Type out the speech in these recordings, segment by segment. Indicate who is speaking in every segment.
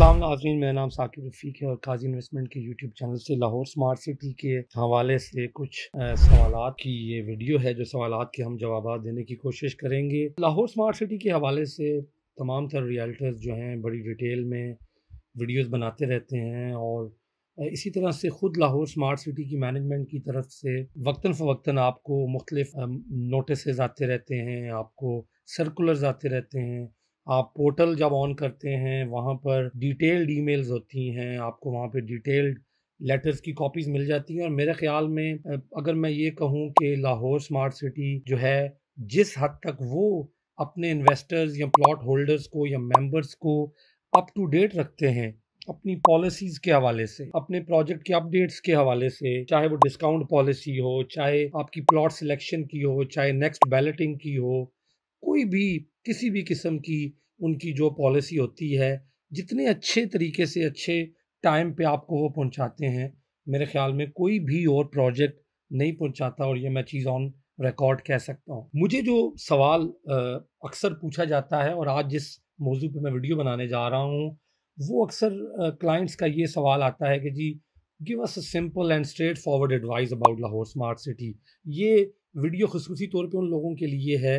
Speaker 1: अस्सलाम नाजरीन मेरा नाम साकिब रफ़ीक है और काजी इन्वेस्टमेंट के यूट्यूब चैनल से लाहौर स्मार्ट सिटी के हवाले से कुछ सवाल की ये वीडियो है जो सवालात के हम जवाब देने की कोशिश करेंगे लाहौर स्मार्ट सिटी के हवाले से तमाम तर रियल्टर्स जो हैं बड़ी डिटेल में वीडियोस बनाते रहते हैं और इसी तरह से ख़ुद लाहौर स्मार्ट सिटी की मैनेजमेंट की तरफ से वक्ता फ़वक्ता आपको मुख्तलिफ नोटिस आते रहते हैं आपको सर्कुलर्स आते रहते हैं आप पोर्टल जब ऑन करते हैं वहाँ पर डिटेल्ड ईमेल्स होती हैं आपको वहाँ पर डिटेल्ड लेटर्स की कॉपीज़ मिल जाती हैं और मेरे ख्याल में अगर मैं ये कहूँ कि लाहौर स्मार्ट सिटी जो है जिस हद तक वो अपने इन्वेस्टर्स या प्लॉट होल्डर्स को या मेंबर्स को अप टू डेट रखते हैं अपनी पॉलिसीज़ के हवाले से अपने प्रोजेक्ट के अपडेट्स के हवाले से चाहे वो डिस्काउंट पॉलिसी हो चाहे आपकी प्लॉट सिलेक्शन की हो चाहे नेक्स्ट बैलेटिंग की हो कोई भी किसी भी किस्म की उनकी जो पॉलिसी होती है जितने अच्छे तरीके से अच्छे टाइम पे आपको वो पहुंचाते हैं मेरे ख्याल में कोई भी और प्रोजेक्ट नहीं पहुंचाता और ये मैं चीज़ ऑन रिकॉर्ड कह सकता हूँ मुझे जो सवाल अक्सर पूछा जाता है और आज जिस मौजू पे मैं वीडियो बनाने जा रहा हूँ वो अक्सर क्लाइंट्स का ये सवाल आता है कि जी give us simple and straightforward advice about Lahore smart city ये वीडियो खसूसी तौर पे उन लोगों के लिए है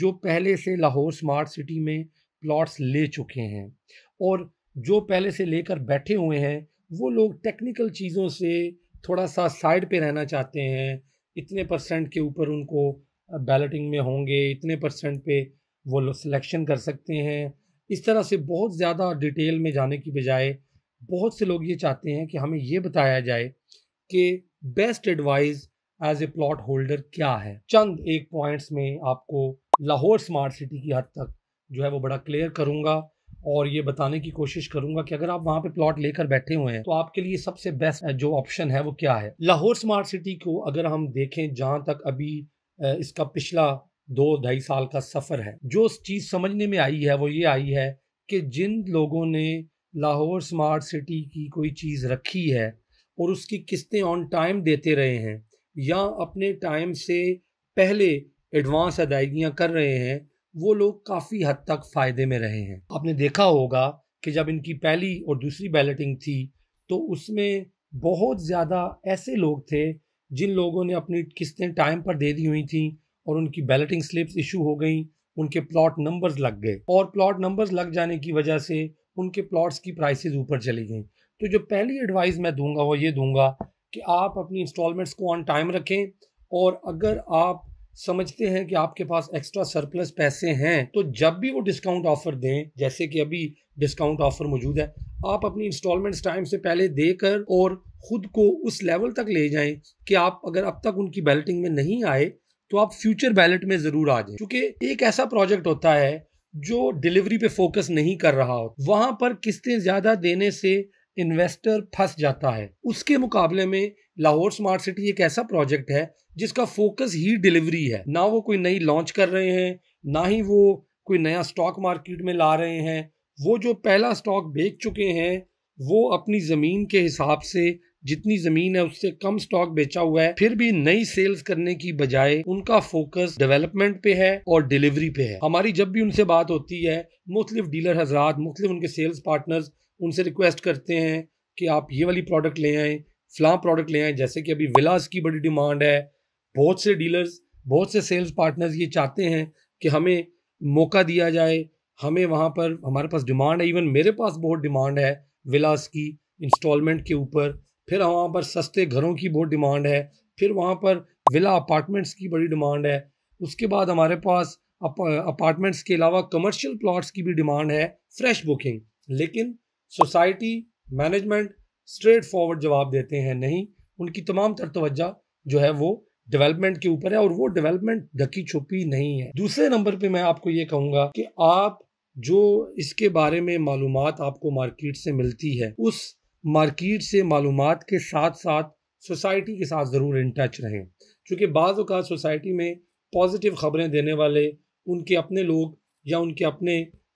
Speaker 1: जो पहले से लाहौर स्मार्ट सिटी में प्लॉट्स ले चुके हैं और जो पहले से लेकर बैठे हुए हैं वो लोग टेक्निकल चीज़ों से थोड़ा सा साइड पे रहना चाहते हैं इतने परसेंट के ऊपर उनको बैलेटिंग में होंगे इतने परसेंट पे वो लोग सिलेक्शन कर सकते हैं इस तरह से बहुत ज़्यादा डिटेल में जाने की बजाय बहुत से लोग ये चाहते हैं कि हमें ये बताया जाए कि best advice as a plot holder क्या है चंद एक पॉइंट्स में आपको लाहौर स्मार्ट सिटी की हद तक जो है वो बड़ा क्लियर करूँगा और ये बताने की कोशिश करूंगा कि अगर आप वहाँ पे प्लॉट लेकर बैठे हुए हैं तो आपके लिए सबसे बेस्ट जो ऑप्शन है वो क्या है लाहौर स्मार्ट सिटी को अगर हम देखें जहाँ तक अभी इसका पिछला दो ढाई साल का सफ़र है जो चीज़ समझने में आई है वो ये आई है कि जिन लोगों ने लाहौर स्मार्ट सिटी की कोई चीज़ रखी है और उसकी किस्तें ऑन टाइम देते रहे हैं या अपने टाइम से पहले एडवांस अदायगियाँ कर रहे हैं वो लोग काफ़ी हद तक फ़ायदे में रहे हैं आपने देखा होगा कि जब इनकी पहली और दूसरी बैलेटिंग थी तो उसमें बहुत ज़्यादा ऐसे लोग थे जिन लोगों ने अपनी किस्तें टाइम पर दे दी हुई थी और उनकी बैलेटिंग स्लिप्स इशू हो गई उनके प्लॉट नंबर्स लग गए और प्लॉट नंबर्स लग जाने की वजह से उनके प्लॉट्स की प्राइसेस ऊपर चली गई तो जो पहली एडवाइस मैं दूंगा वो ये दूंगा कि आप अपनी इंस्टॉलमेंट्स को ऑन टाइम रखें और अगर आप समझते हैं कि आपके पास एक्स्ट्रा सरप्लस पैसे हैं तो जब भी वो डिस्काउंट ऑफर दें जैसे कि अभी डिस्काउंट ऑफर मौजूद है आप अपनी इंस्टॉलमेंट्स टाइम से पहले देकर और ख़ुद को उस लेवल तक ले जाएं कि आप अगर अब तक उनकी बैलेटिंग में नहीं आए तो आप फ्यूचर बैलेट में ज़रूर आ जाएं क्योंकि एक ऐसा प्रोजेक्ट होता है जो डिलीवरी पे फोकस नहीं कर रहा हो वहाँ पर किस्तें ज़्यादा देने से इन्वेस्टर फंस जाता है उसके मुकाबले में लाहौर स्मार्ट सिटी एक ऐसा प्रोजेक्ट है जिसका फोकस ही डिलीवरी है ना वो कोई नई लॉन्च कर रहे हैं ना ही वो कोई नया स्टॉक मार्केट में ला रहे हैं वो जो पहला स्टॉक बेच चुके हैं वो अपनी ज़मीन के हिसाब से जितनी ज़मीन है उससे कम स्टॉक बेचा हुआ है फिर भी नई सेल्स करने की बजाय उनका फोकस डेवलपमेंट पे है और डिलीवरी पे है हमारी जब भी उनसे बात होती है मुख्तलिफ डीलर हजरात मुख्तलिफ उनके सेल्स पार्टनर्स उनसे रिक्वेस्ट करते हैं कि आप ये वाली प्रोडक्ट ले आएँ फ़लाँ प्रोडक्ट ले आए जैसे कि अभी विलास की बड़ी डिमांड है बहुत से डीलर्स बहुत से सेल्स पार्टनर्स ये चाहते हैं कि हमें मौका दिया जाए हमें वहाँ पर हमारे पास डिमांड है इवन मेरे पास बहुत डिमांड है विलास की इंस्टॉलमेंट के ऊपर फिर वहाँ पर सस्ते घरों की बहुत डिमांड है फिर वहाँ पर विला अपार्टमेंट्स की बड़ी डिमांड है उसके बाद हमारे पास अपार्टमेंट्स के अलावा कमर्शियल प्लॉट्स की भी डिमांड है फ्रेश बुकिंग लेकिन सोसाइटी मैनेजमेंट स्ट्रेट फॉरवर्ड जवाब देते हैं नहीं उनकी तमाम तर तवज्जा जो है वो डेवलपमेंट के ऊपर है और वो डेवलपमेंट ढकी छुपी नहीं है दूसरे नंबर पे मैं आपको ये कहूँगा कि आप जो इसके बारे में मालूम आपको मार्केट से मिलती है उस मार्केट से मालूम के साथ साथ सोसाइटी के साथ ज़रूर इन टच रहें क्योंकि बाज़ात सोसाइटी में पॉजिटिव खबरें देने वाले उनके अपने लोग या उनके अपने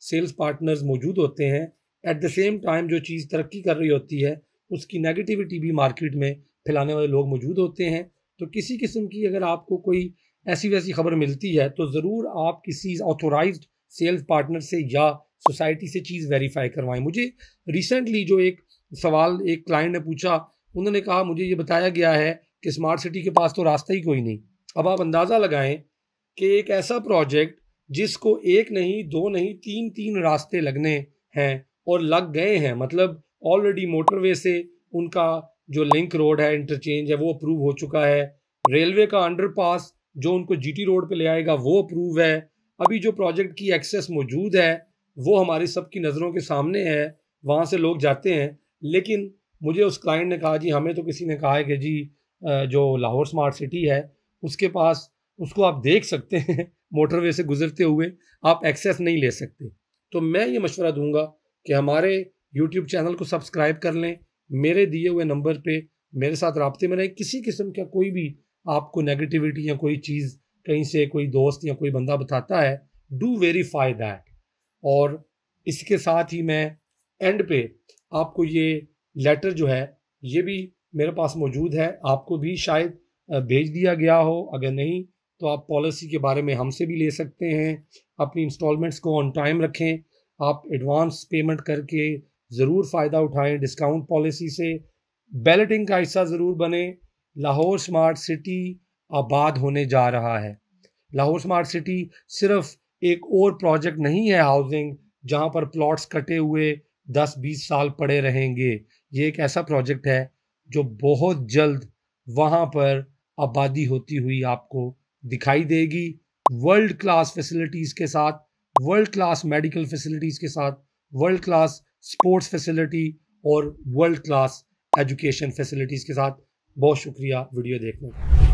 Speaker 1: सेल्स पार्टनर्स मौजूद होते हैं एट द सेम टाइम जो चीज़ तरक्की कर रही होती है उसकी नेगेटिविटी भी मार्केट में फैलाने वाले लोग मौजूद होते हैं तो किसी किस्म की अगर आपको कोई ऐसी वैसी खबर मिलती है तो ज़रूर आप किसी ऑथोराइज सेल्स पार्टनर से या सोसाइटी से चीज़ वेरीफाई करवाएं मुझे रिसेंटली जो एक सवाल एक क्लाइंट ने पूछा उन्होंने कहा मुझे ये बताया गया है कि स्मार्ट सिटी के पास तो रास्ता ही कोई नहीं अब आप अंदाज़ा लगाएं कि एक ऐसा प्रोजेक्ट जिसको एक नहीं दो नहीं तीन तीन रास्ते लगने हैं और लग गए हैं मतलब ऑलरेडी मोटरवे से उनका जो लिंक रोड है इंटरचेंज है वो अप्रूव हो चुका है रेलवे का अंडरपास जो उनको जीटी रोड पे ले आएगा वो अप्रूव है अभी जो प्रोजेक्ट की एक्सेस मौजूद है वो हमारी सबकी नज़रों के सामने है वहाँ से लोग जाते हैं लेकिन मुझे उस क्लाइंट ने कहा जी हमें तो किसी ने कहा है कि जी जो लाहौर स्मार्ट सिटी है उसके पास उसको आप देख सकते हैं मोटरवे से गुजरते हुए आप एक्सेस नहीं ले सकते तो मैं ये मशवरा दूंगा कि हमारे यूट्यूब चैनल को सब्सक्राइब कर लें मेरे दिए हुए नंबर पर मेरे साथ रबते में रहें किसी किस्म का कोई भी आपको नेगेटिविटी या कोई चीज़ कहीं से कोई दोस्त या कोई बंदा बताता है डू वेरीफाई दैट और इसके साथ ही मैं एंड पे आपको ये लेटर जो है ये भी मेरे पास मौजूद है आपको भी शायद भेज दिया गया हो अगर नहीं तो आप पॉलिसी के बारे में हमसे भी ले सकते हैं अपनी इंस्टॉलमेंट्स को ऑन टाइम रखें आप एडवांस पेमेंट करके ज़रूर फ़ायदा उठाएं डिस्काउंट पॉलिसी से बैलेटिंग का हिस्सा ज़रूर बने लाहौर स्मार्ट सिटी आबाद होने जा रहा है लाहौर स्मार्ट सिटी सिर्फ एक और प्रोजेक्ट नहीं है हाउसिंग जहाँ पर प्लॉट्स कटे हुए दस बीस साल पड़े रहेंगे ये एक ऐसा प्रोजेक्ट है जो बहुत जल्द वहाँ पर आबादी होती हुई आपको दिखाई देगी वर्ल्ड क्लास फैसिलिटीज़ के साथ वर्ल्ड क्लास मेडिकल फैसिलिटीज़ के साथ वर्ल्ड क्लास स्पोर्ट्स फैसिलिटी और वर्ल्ड क्लास एजुकेशन फैसिलिटीज़ के साथ बहुत शुक्रिया वीडियो देखने का